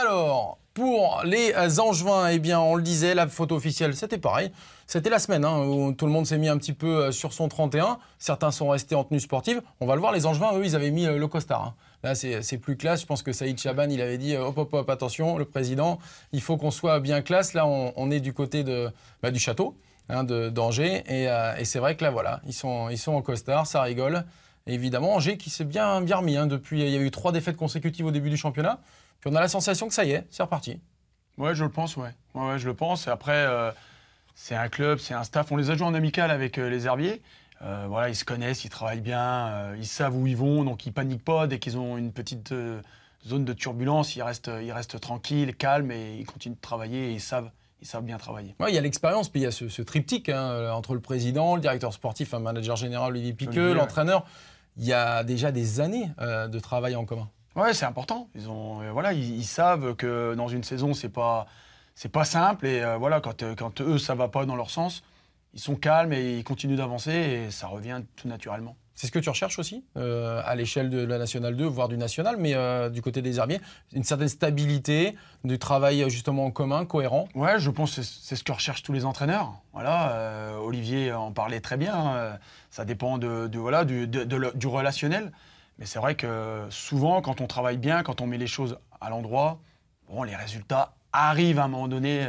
Alors, pour les euh, Angevins, eh bien, on le disait, la photo officielle, c'était pareil. C'était la semaine hein, où tout le monde s'est mis un petit peu euh, sur son 31. Certains sont restés en tenue sportive. On va le voir, les Angevins, eux, ils avaient mis euh, le costard. Hein. Là, c'est plus classe. Je pense que Saïd Chaban, il avait dit hop, hop, attention, le président, il faut qu'on soit bien classe. Là, on, est du côté de, bah, du château hein, d'Angers. Et, et c'est vrai que là, voilà, ils sont, ils sont en costard, ça rigole évidemment, Angers qui s'est bien, remis. Hein, depuis, il y a eu trois défaites consécutives au début du championnat. Puis on a la sensation que ça y est, c'est reparti. Ouais, je le pense, ouais. Ouais, je le pense. Et après, euh, c'est un club, c'est un staff. On les a joués en amical avec euh, les Herbiers. Euh, voilà, ils se connaissent, ils travaillent bien, ils savent où ils vont, donc ils paniquent pas. Dès qu'ils ont une petite zone de turbulence, ils restent, ils restent tranquilles, calmes et ils continuent de travailler et ils savent ils savent bien travailler. il y a l'expérience, puis il y a ce, triptyque hein, euh, entre le président, le directeur sportif, un manager général, Olivier Piqueux, l'entraîneur. Il y a déjà des années euh, de travail en commun. Ouais, c'est important. Ils ont, euh, voilà, ils, savent que dans une saison, c'est pas, c'est pas simple. Et voilà, quand, quand eux, ça va pas dans leur sens, ils sont calmes et ils continuent d'avancer et ça revient tout naturellement. C'est ce que tu recherches aussi euh, à l'échelle de la nationale 2, voire du national, mais euh, du côté des herbiers, une certaine stabilité, du travail euh, justement en commun, cohérent. Ouais, je pense que c'est ce que recherchent tous les entraîneurs. Voilà, Olivier en parlait très bien. Hein. Ça dépend de, voilà du, du relationnel, mais c'est vrai que souvent quand on travaille bien, quand on met les choses à l'endroit, bon, les résultats arrivent à un moment donné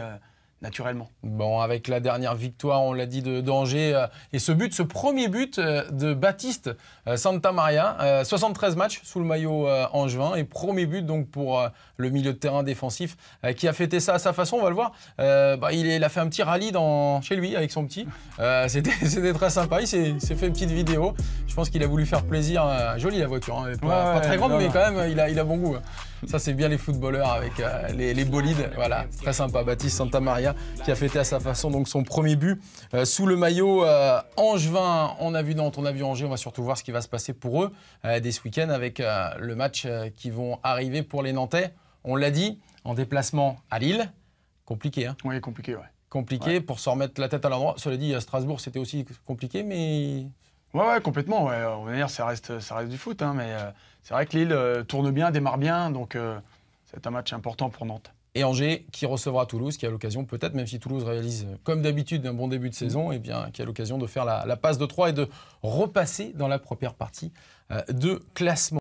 naturellement. Bon, avec la dernière victoire, on l'a dit, de d'Angers, euh, et ce but, ce premier but euh, de Baptiste euh, Santa Maria, 73 matchs sous le maillot angevin, et premier but donc pour le milieu de terrain défensif, qui a fêté ça à sa façon, on va le voir. Bah, il, a fait un petit rallye dans, chez lui avec son petit. C'était très sympa, il s'est fait une petite vidéo. Je pense qu'il a voulu faire plaisir. joli la voiture, hein, pas, très grande, mais quand même, il a, bon goût. Hein. Ça, c'est bien les footballeurs avec les, les bolides. Voilà, très sympa, Baptiste Santa Maria qui a fêté à sa façon donc son premier but euh, sous le maillot euh, angevin. On a vu Nantes, on a vu Angers, on va surtout voir ce qui va se passer pour eux euh, dès ce week-end avec le match qui vont arriver pour les Nantais. On l'a dit, en déplacement à Lille. Compliqué, hein. Oui, compliqué, Compliqué pour se remettre la tête à l'endroit. Cela dit, à Strasbourg, c'était aussi compliqué, mais Ouais, complètement. On va dire, ça reste, ça reste du foot, hein, mais c'est vrai que Lille tourne bien, démarre bien, donc c'est un match important pour Nantes. Et Angers qui recevra Toulouse, qui a l'occasion peut-être, même si Toulouse réalise euh, comme d'habitude un bon début de mm. saison, eh bien, qui a l'occasion de faire la, passe de 3 et de repasser dans la première partie euh, de classement.